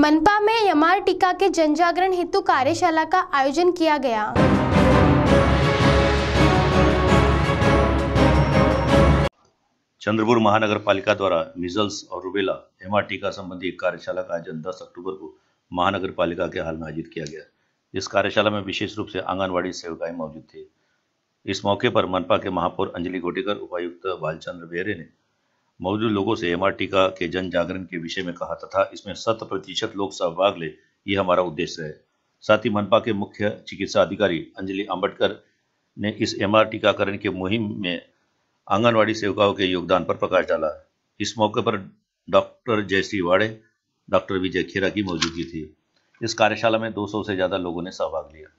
मनपा में यमार टीका के जन जागरण हेतु कार्यशाला का आयोजन किया गया चंद्रपुर महानगर पालिका द्वारा मिजल्स और रूबेला एम टीका संबंधी एक कार्यशाला का आयोजन 10 अक्टूबर को महानगर पालिका के हाल में आयोजित किया गया इस कार्यशाला में विशेष रूप से आंगनबाड़ी सेविकाएं मौजूद थे इस मौके पर मनपा के महापौर अंजलि घोटेकर उपायुक्त बालचंद्र बेहरे ने मौजूद लोगों से एमआरटी का के जन जागरण के विषय में कहा तथा इसमें शत प्रतिशत लोग सहभाग ले ये हमारा उद्देश्य है साथ ही मनपा के मुख्य चिकित्सा अधिकारी अंजलि अम्बेडकर ने इस एम टीकाकरण के मुहिम में आंगनवाड़ी सेविकाओं के योगदान पर प्रकाश डाला इस मौके पर डॉक्टर जयश्री वाड़े डॉक्टर विजय खेरा की मौजूदगी थी इस कार्यशाला में 200 से ज़्यादा लोगों ने सहभाग लिया